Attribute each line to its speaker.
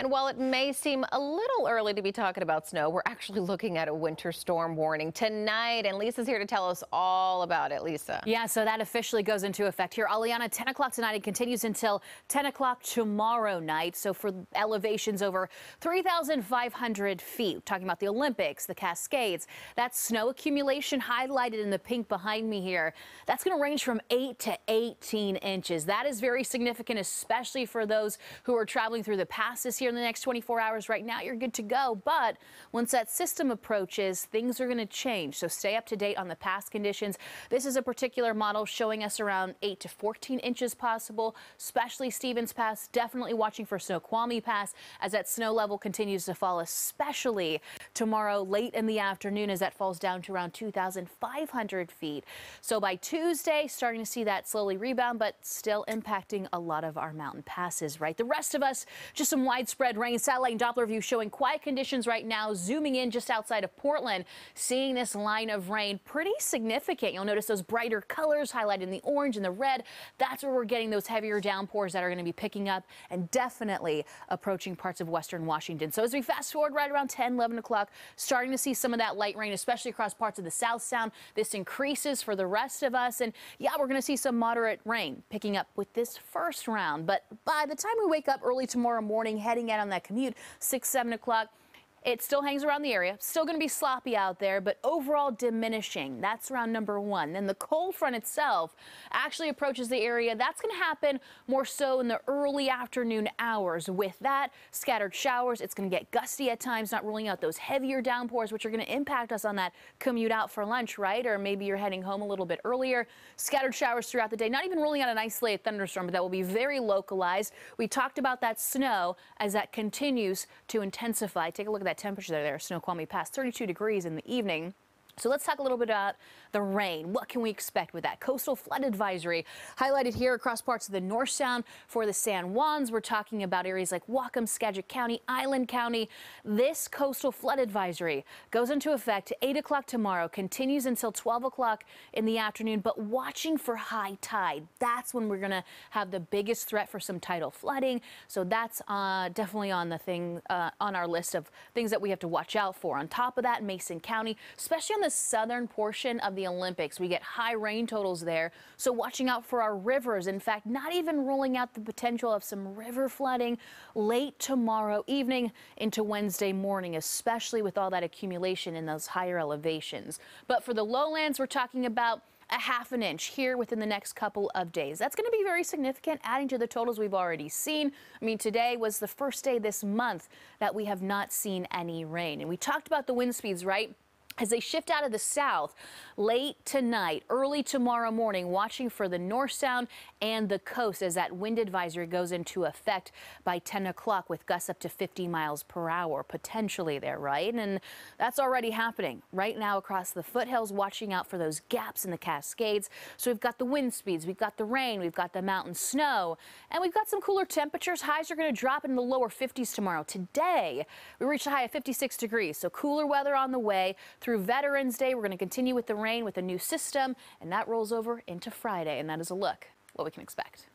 Speaker 1: And while it may seem a little early to be talking about snow, we're actually looking at a winter storm warning tonight. And Lisa's here to tell us all about it. Lisa. Yeah, so that officially goes into effect here. Aliana, 10 o'clock tonight. It continues until 10 o'clock tomorrow night. So for elevations over 3,500 feet, talking about the Olympics, the Cascades, that snow accumulation highlighted in the pink behind me here, that's going to range from 8 to 18 inches. That is very significant, especially for those who are traveling through the passes here in the next 24 hours right now, you're good to go. But once that system approaches, things are going to change. So stay up to date on the past conditions. This is a particular model showing us around 8 to 14 inches possible, especially Stevens Pass. Definitely watching for Snoqualmie Pass as that snow level continues to fall, especially tomorrow late in the afternoon as that falls down to around 2,500 feet. So by Tuesday, starting to see that slowly rebound, but still impacting a lot of our mountain passes, right? The rest of us, just some wide widespread rain. Satellite and Doppler view showing quiet conditions right now, zooming in just outside of Portland, seeing this line of rain pretty significant. You'll notice those brighter colors highlighting the orange and the red. That's where we're getting those heavier downpours that are going to be picking up and definitely approaching parts of western Washington. So as we fast forward right around 10, 11 o'clock, starting to see some of that light rain, especially across parts of the South Sound. This increases for the rest of us. And yeah, we're going to see some moderate rain picking up with this first round. But by the time we wake up early tomorrow morning, heading out on that commute, 6, 7 o'clock. It still hangs around the area. Still going to be sloppy out there, but overall diminishing. That's around number one. Then the cold front itself actually approaches the area. That's going to happen more so in the early afternoon hours. With that, scattered showers. It's going to get gusty at times, not ruling out those heavier downpours, which are going to impact us on that commute out for lunch, right? Or maybe you're heading home a little bit earlier. Scattered showers throughout the day, not even ruling out an isolated thunderstorm, but that will be very localized. We talked about that snow as that continues to intensify. Take a look at that that temperature there, Snoqualmie past 32 degrees in the evening. So let's talk a little bit about the rain. What can we expect with that? Coastal flood advisory highlighted here across parts of the North Sound for the San Juans. We're talking about areas like Whatcom, Skagit County, Island County. This coastal flood advisory goes into effect 8 o'clock tomorrow, continues until 12 o'clock in the afternoon, but watching for high tide. That's when we're going to have the biggest threat for some tidal flooding. So that's uh, definitely on the thing uh, on our list of things that we have to watch out for. On top of that, Mason County, especially on the southern portion of the Olympics. We get high rain totals there, so watching out for our rivers. In fact, not even ruling out the potential of some river flooding late tomorrow evening into Wednesday morning, especially with all that accumulation in those higher elevations. But for the lowlands, we're talking about a half an inch here within the next couple of days. That's going to be very significant, adding to the totals we've already seen. I mean, today was the first day this month that we have not seen any rain. And we talked about the wind speeds, right? As they shift out of the south late tonight, early tomorrow morning, watching for the North Sound and the coast as that wind advisory goes into effect by 10 o'clock with gusts up to 50 miles per hour potentially there, right? And that's already happening right now across the foothills, watching out for those gaps in the Cascades. So we've got the wind speeds, we've got the rain, we've got the mountain snow, and we've got some cooler temperatures. Highs are going to drop in the lower 50s tomorrow. Today, we reached a high of 56 degrees, so cooler weather on the way through through Veterans Day. We're going to continue with the rain with a new system, and that rolls over into Friday. And that is a look what we can expect.